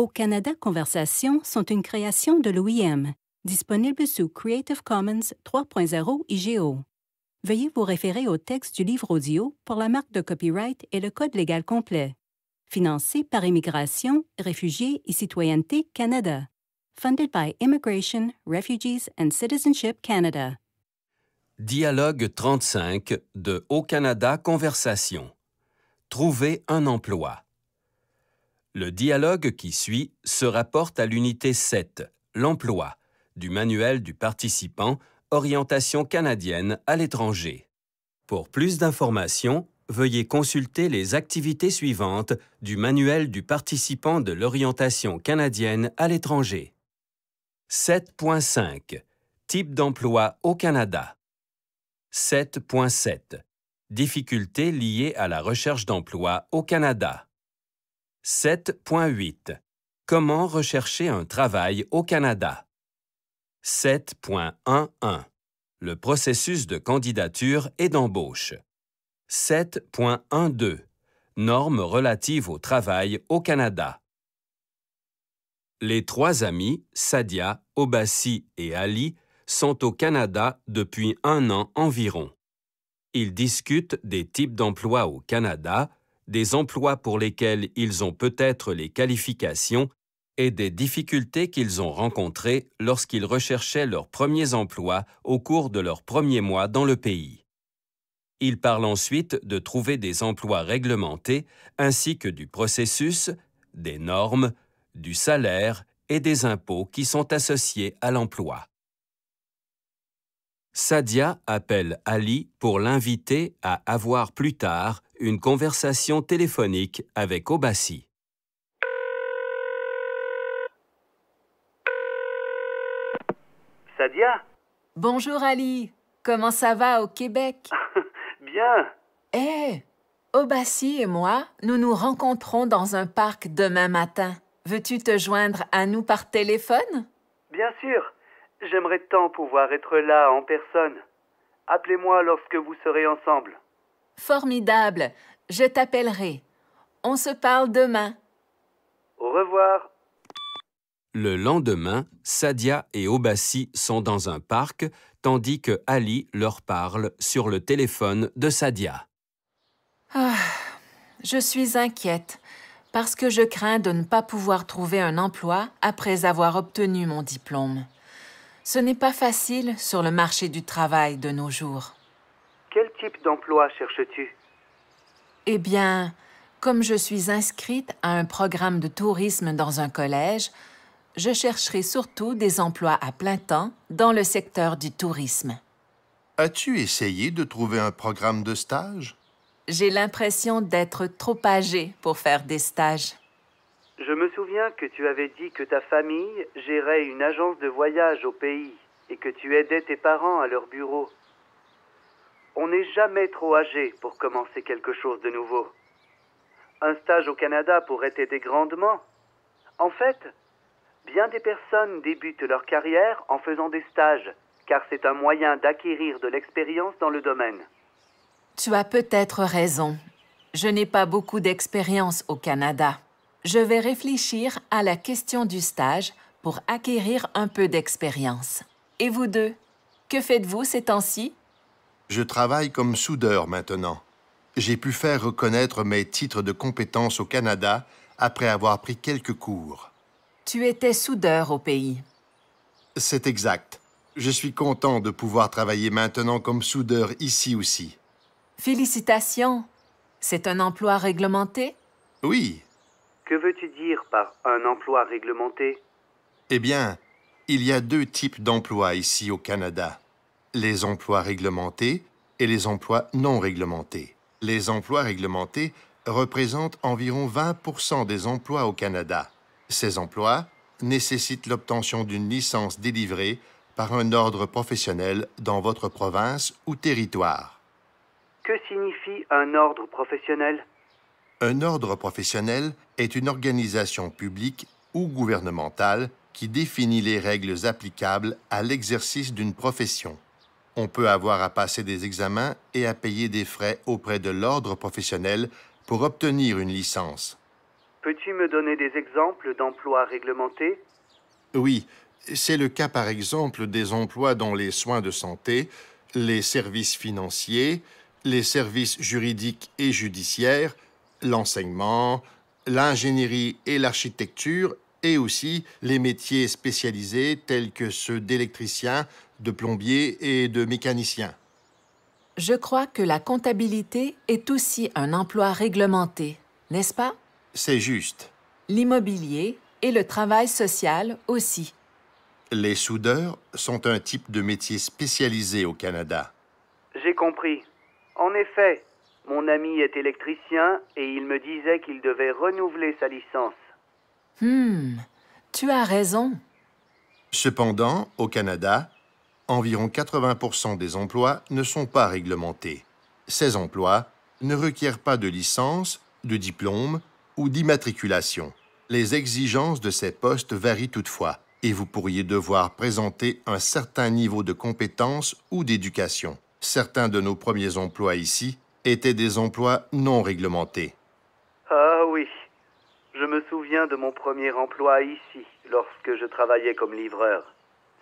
Au Canada Conversations sont une création de l'OIM, disponible sous Creative Commons 3.0 IGO. Veuillez vous référer au texte du livre audio pour la marque de copyright et le code légal complet. Financé par Immigration, Réfugiés et Citoyenneté Canada. Funded by Immigration, Refugees and Citizenship Canada. Dialogue 35 de Au Canada Conversation. Trouver un emploi. Le dialogue qui suit se rapporte à l'unité 7, l'emploi, du manuel du participant Orientation canadienne à l'étranger. Pour plus d'informations, veuillez consulter les activités suivantes du manuel du participant de l'orientation canadienne à l'étranger. 7.5 Type d'emploi au Canada 7.7 Difficultés liées à la recherche d'emploi au Canada 7.8 Comment rechercher un travail au Canada 7.11 Le processus de candidature et d'embauche 7.12 Normes relatives au travail au Canada Les trois amis, Sadia, Obassi et Ali, sont au Canada depuis un an environ. Ils discutent des types d'emplois au Canada, des emplois pour lesquels ils ont peut-être les qualifications et des difficultés qu'ils ont rencontrées lorsqu'ils recherchaient leurs premiers emplois au cours de leurs premiers mois dans le pays. Il parle ensuite de trouver des emplois réglementés ainsi que du processus, des normes, du salaire et des impôts qui sont associés à l'emploi. Sadia appelle Ali pour l'inviter à avoir plus tard une conversation téléphonique avec Obassi. Sadia Bonjour Ali, comment ça va au Québec Bien Eh Obassi et moi, nous nous rencontrons dans un parc demain matin. Veux-tu te joindre à nous par téléphone Bien sûr J'aimerais tant pouvoir être là en personne. Appelez-moi lorsque vous serez ensemble. Formidable. Je t'appellerai. On se parle demain. Au revoir. Le lendemain, Sadia et Obassi sont dans un parc, tandis que Ali leur parle sur le téléphone de Sadia. Ah, je suis inquiète parce que je crains de ne pas pouvoir trouver un emploi après avoir obtenu mon diplôme. Ce n'est pas facile sur le marché du travail de nos jours. Quel type d'emploi cherches-tu Eh bien, comme je suis inscrite à un programme de tourisme dans un collège, je chercherai surtout des emplois à plein temps dans le secteur du tourisme. As-tu essayé de trouver un programme de stage? J'ai l'impression d'être trop âgée pour faire des stages. Je me souviens que tu avais dit que ta famille gérait une agence de voyage au pays et que tu aidais tes parents à leur bureau. On n'est jamais trop âgé pour commencer quelque chose de nouveau. Un stage au Canada pourrait aider grandement. En fait, bien des personnes débutent leur carrière en faisant des stages, car c'est un moyen d'acquérir de l'expérience dans le domaine. Tu as peut-être raison. Je n'ai pas beaucoup d'expérience au Canada. Je vais réfléchir à la question du stage pour acquérir un peu d'expérience. Et vous deux, que faites-vous ces temps-ci je travaille comme soudeur maintenant. J'ai pu faire reconnaître mes titres de compétences au Canada après avoir pris quelques cours. Tu étais soudeur au pays. C'est exact. Je suis content de pouvoir travailler maintenant comme soudeur ici aussi. Félicitations. C'est un emploi réglementé? Oui. Que veux-tu dire par un emploi réglementé? Eh bien, il y a deux types d'emplois ici au Canada. Les emplois réglementés et les emplois non réglementés. Les emplois réglementés représentent environ 20 des emplois au Canada. Ces emplois nécessitent l'obtention d'une licence délivrée par un ordre professionnel dans votre province ou territoire. Que signifie un ordre professionnel Un ordre professionnel est une organisation publique ou gouvernementale qui définit les règles applicables à l'exercice d'une profession. On peut avoir à passer des examens et à payer des frais auprès de l'ordre professionnel pour obtenir une licence. Peux-tu me donner des exemples d'emplois réglementés Oui, c'est le cas par exemple des emplois dans les soins de santé, les services financiers, les services juridiques et judiciaires, l'enseignement, l'ingénierie et l'architecture, et aussi les métiers spécialisés tels que ceux d'électricien, de plombier et de mécanicien. Je crois que la comptabilité est aussi un emploi réglementé, n'est-ce pas? C'est juste. L'immobilier et le travail social aussi. Les soudeurs sont un type de métier spécialisé au Canada. J'ai compris. En effet, mon ami est électricien et il me disait qu'il devait renouveler sa licence. Hum, tu as raison. Cependant, au Canada, environ 80% des emplois ne sont pas réglementés. Ces emplois ne requièrent pas de licence, de diplôme ou d'immatriculation. Les exigences de ces postes varient toutefois et vous pourriez devoir présenter un certain niveau de compétences ou d'éducation. Certains de nos premiers emplois ici étaient des emplois non réglementés. Ah oui, je me souviens de mon premier emploi ici, lorsque je travaillais comme livreur.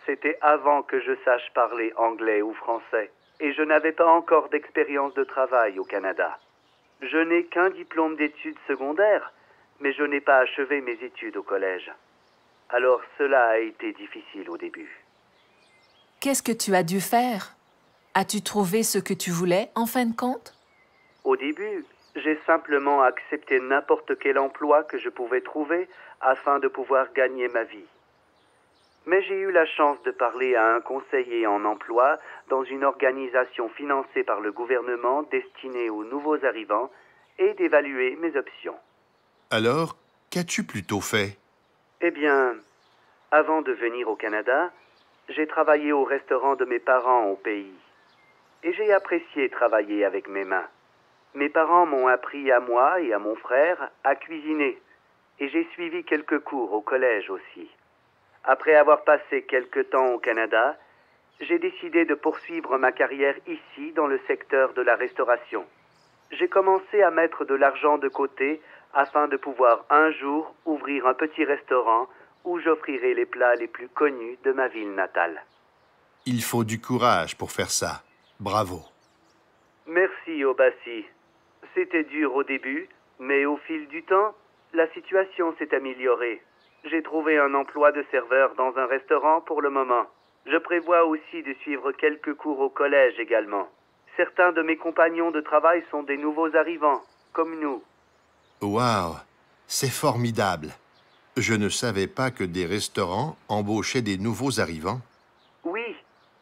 C'était avant que je sache parler anglais ou français, et je n'avais pas encore d'expérience de travail au Canada. Je n'ai qu'un diplôme d'études secondaires, mais je n'ai pas achevé mes études au collège. Alors cela a été difficile au début. Qu'est-ce que tu as dû faire As-tu trouvé ce que tu voulais en fin de compte Au début, j'ai simplement accepté n'importe quel emploi que je pouvais trouver afin de pouvoir gagner ma vie mais j'ai eu la chance de parler à un conseiller en emploi dans une organisation financée par le gouvernement destinée aux nouveaux arrivants et d'évaluer mes options. Alors, qu'as-tu plutôt fait Eh bien, avant de venir au Canada, j'ai travaillé au restaurant de mes parents au pays. Et j'ai apprécié travailler avec mes mains. Mes parents m'ont appris à moi et à mon frère à cuisiner. Et j'ai suivi quelques cours au collège aussi. Après avoir passé quelque temps au Canada, j'ai décidé de poursuivre ma carrière ici dans le secteur de la restauration. J'ai commencé à mettre de l'argent de côté afin de pouvoir un jour ouvrir un petit restaurant où j'offrirai les plats les plus connus de ma ville natale. Il faut du courage pour faire ça. Bravo. Merci, Obassi. C'était dur au début, mais au fil du temps, la situation s'est améliorée j'ai trouvé un emploi de serveur dans un restaurant pour le moment. Je prévois aussi de suivre quelques cours au collège également. Certains de mes compagnons de travail sont des nouveaux arrivants, comme nous. Wow C'est formidable Je ne savais pas que des restaurants embauchaient des nouveaux arrivants. Oui,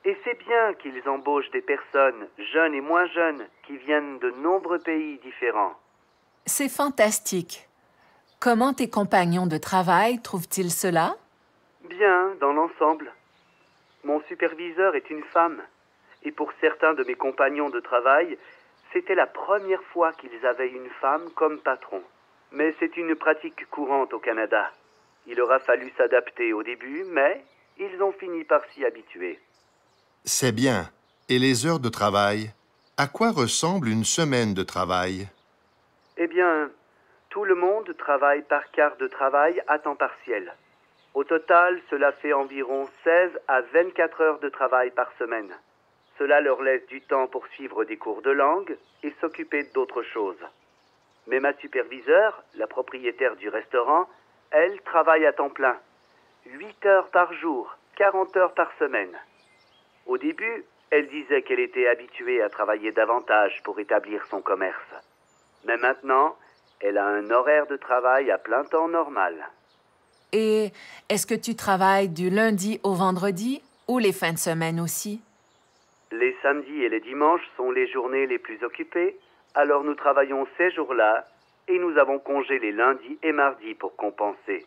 et c'est bien qu'ils embauchent des personnes, jeunes et moins jeunes, qui viennent de nombreux pays différents. C'est fantastique Comment tes compagnons de travail trouvent-ils cela Bien, dans l'ensemble. Mon superviseur est une femme, et pour certains de mes compagnons de travail, c'était la première fois qu'ils avaient une femme comme patron. Mais c'est une pratique courante au Canada. Il aura fallu s'adapter au début, mais ils ont fini par s'y habituer. C'est bien. Et les heures de travail À quoi ressemble une semaine de travail Eh bien, tout le monde travaille par quart de travail à temps partiel. Au total, cela fait environ 16 à 24 heures de travail par semaine. Cela leur laisse du temps pour suivre des cours de langue et s'occuper d'autres choses. Mais ma superviseure, la propriétaire du restaurant, elle travaille à temps plein. 8 heures par jour, 40 heures par semaine. Au début, elle disait qu'elle était habituée à travailler davantage pour établir son commerce. Mais maintenant, elle a un horaire de travail à plein temps normal. Et est-ce que tu travailles du lundi au vendredi ou les fins de semaine aussi Les samedis et les dimanches sont les journées les plus occupées, alors nous travaillons ces jours-là et nous avons congé les lundis et mardis pour compenser.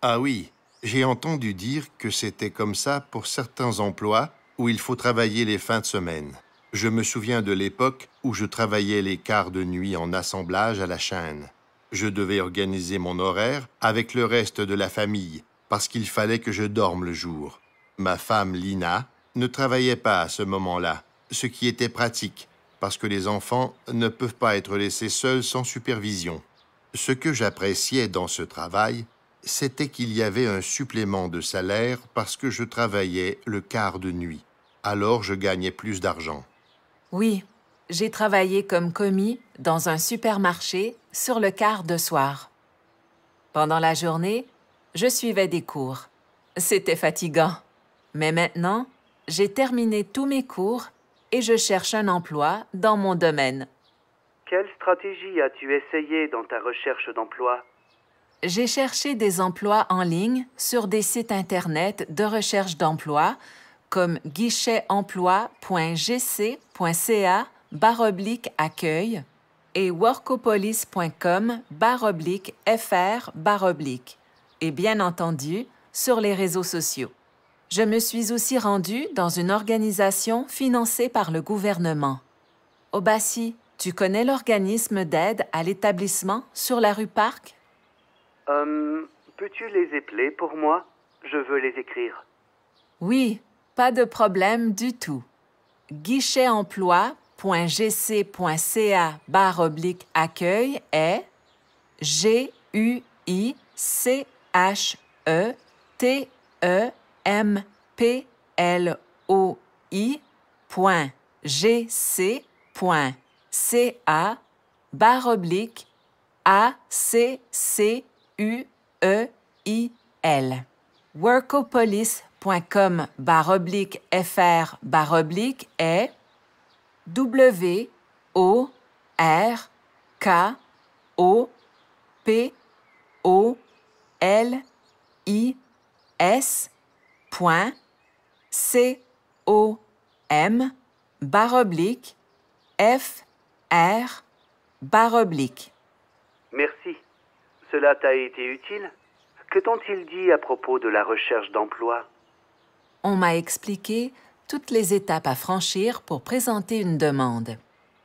Ah oui, j'ai entendu dire que c'était comme ça pour certains emplois où il faut travailler les fins de semaine. Je me souviens de l'époque où je travaillais les quarts de nuit en assemblage à la chaîne. Je devais organiser mon horaire avec le reste de la famille, parce qu'il fallait que je dorme le jour. Ma femme, Lina, ne travaillait pas à ce moment-là, ce qui était pratique, parce que les enfants ne peuvent pas être laissés seuls sans supervision. Ce que j'appréciais dans ce travail, c'était qu'il y avait un supplément de salaire parce que je travaillais le quart de nuit. Alors je gagnais plus d'argent. Oui, j'ai travaillé comme commis dans un supermarché sur le quart de soir. Pendant la journée, je suivais des cours. C'était fatigant. Mais maintenant, j'ai terminé tous mes cours et je cherche un emploi dans mon domaine. Quelle stratégie as-tu essayé dans ta recherche d'emploi? J'ai cherché des emplois en ligne sur des sites Internet de recherche d'emploi comme guichetemploi.gc ca accueil et workopolis.com baroblique fr et bien entendu sur les réseaux sociaux. Je me suis aussi rendue dans une organisation financée par le gouvernement. Obassi, oh tu connais l'organisme d'aide à l'établissement sur la rue Parc hum, Peux-tu les épeler pour moi Je veux les écrire. Oui, pas de problème du tout. Guichet guichetemploi.gc.ca barre oblique accueil est g u i c e t e m p l o igcca barre oblique a c u e l workopolis.com baroblique fr baroblique est w o r k o p o l i s point c o m baroblique f r baroblique Merci. Cela t'a été utile que t'ont-ils dit à propos de la recherche d'emploi On m'a expliqué toutes les étapes à franchir pour présenter une demande.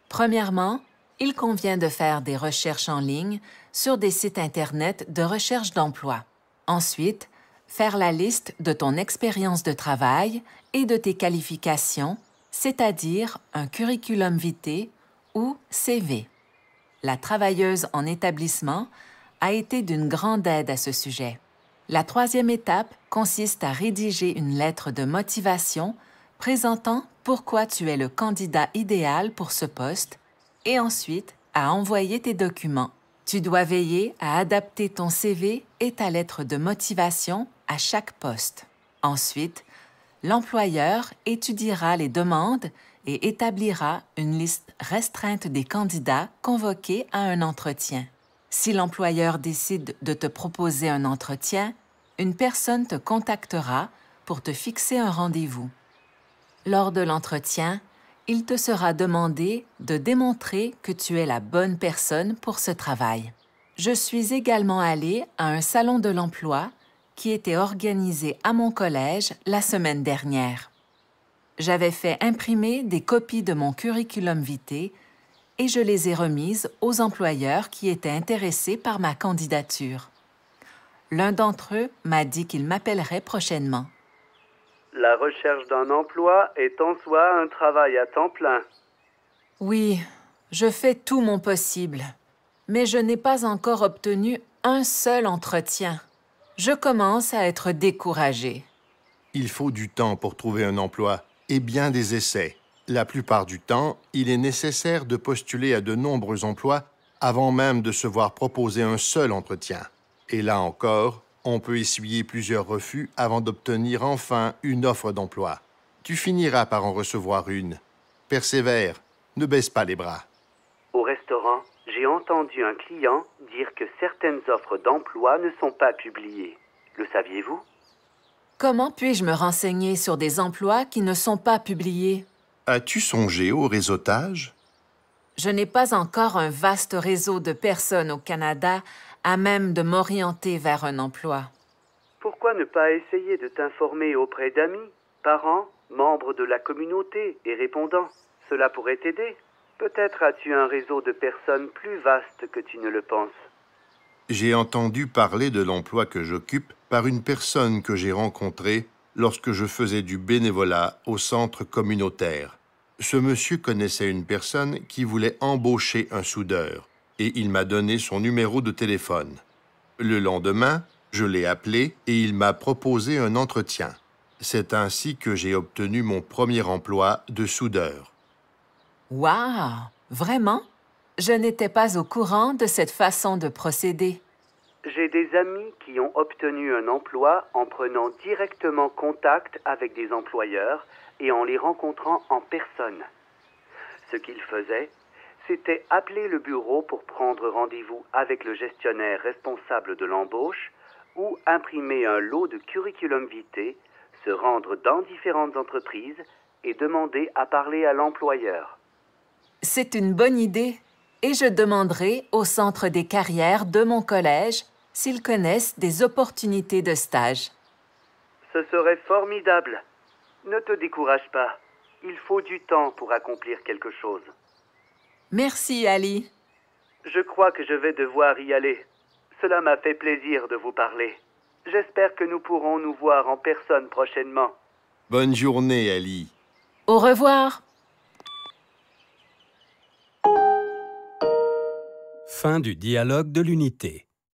Premièrement, il convient de faire des recherches en ligne sur des sites Internet de recherche d'emploi. Ensuite, faire la liste de ton expérience de travail et de tes qualifications, c'est-à-dire un curriculum vitae ou CV. La travailleuse en établissement a été d'une grande aide à ce sujet. La troisième étape consiste à rédiger une lettre de motivation présentant pourquoi tu es le candidat idéal pour ce poste et ensuite à envoyer tes documents. Tu dois veiller à adapter ton CV et ta lettre de motivation à chaque poste. Ensuite, l'employeur étudiera les demandes et établira une liste restreinte des candidats convoqués à un entretien. Si l'employeur décide de te proposer un entretien, une personne te contactera pour te fixer un rendez-vous. Lors de l'entretien, il te sera demandé de démontrer que tu es la bonne personne pour ce travail. Je suis également allée à un salon de l'emploi qui était organisé à mon collège la semaine dernière. J'avais fait imprimer des copies de mon curriculum vitae et je les ai remises aux employeurs qui étaient intéressés par ma candidature. L'un d'entre eux m'a dit qu'il m'appellerait prochainement. La recherche d'un emploi est en soi un travail à temps plein. Oui, je fais tout mon possible, mais je n'ai pas encore obtenu un seul entretien. Je commence à être découragée. Il faut du temps pour trouver un emploi et bien des essais. La plupart du temps, il est nécessaire de postuler à de nombreux emplois avant même de se voir proposer un seul entretien. Et là encore, on peut essuyer plusieurs refus avant d'obtenir enfin une offre d'emploi. Tu finiras par en recevoir une. Persévère, ne baisse pas les bras. Au restaurant, j'ai entendu un client dire que certaines offres d'emploi ne sont pas publiées. Le saviez-vous Comment puis-je me renseigner sur des emplois qui ne sont pas publiés As-tu songé au réseautage? Je n'ai pas encore un vaste réseau de personnes au Canada à même de m'orienter vers un emploi. Pourquoi ne pas essayer de t'informer auprès d'amis, parents, membres de la communauté et répondants Cela pourrait t'aider. Peut-être as-tu un réseau de personnes plus vaste que tu ne le penses. J'ai entendu parler de l'emploi que j'occupe par une personne que j'ai rencontrée lorsque je faisais du bénévolat au centre communautaire ce monsieur connaissait une personne qui voulait embaucher un soudeur et il m'a donné son numéro de téléphone. Le lendemain, je l'ai appelé et il m'a proposé un entretien. C'est ainsi que j'ai obtenu mon premier emploi de soudeur. Waouh Vraiment Je n'étais pas au courant de cette façon de procéder. J'ai des amis qui ont obtenu un emploi en prenant directement contact avec des employeurs et en les rencontrant en personne. Ce qu'il faisait, c'était appeler le bureau pour prendre rendez-vous avec le gestionnaire responsable de l'embauche ou imprimer un lot de curriculum vitae, se rendre dans différentes entreprises et demander à parler à l'employeur. C'est une bonne idée et je demanderai au centre des carrières de mon collège s'ils connaissent des opportunités de stage. Ce serait formidable. Ne te décourage pas. Il faut du temps pour accomplir quelque chose. Merci, Ali. Je crois que je vais devoir y aller. Cela m'a fait plaisir de vous parler. J'espère que nous pourrons nous voir en personne prochainement. Bonne journée, Ali. Au revoir. Fin du dialogue de l'unité.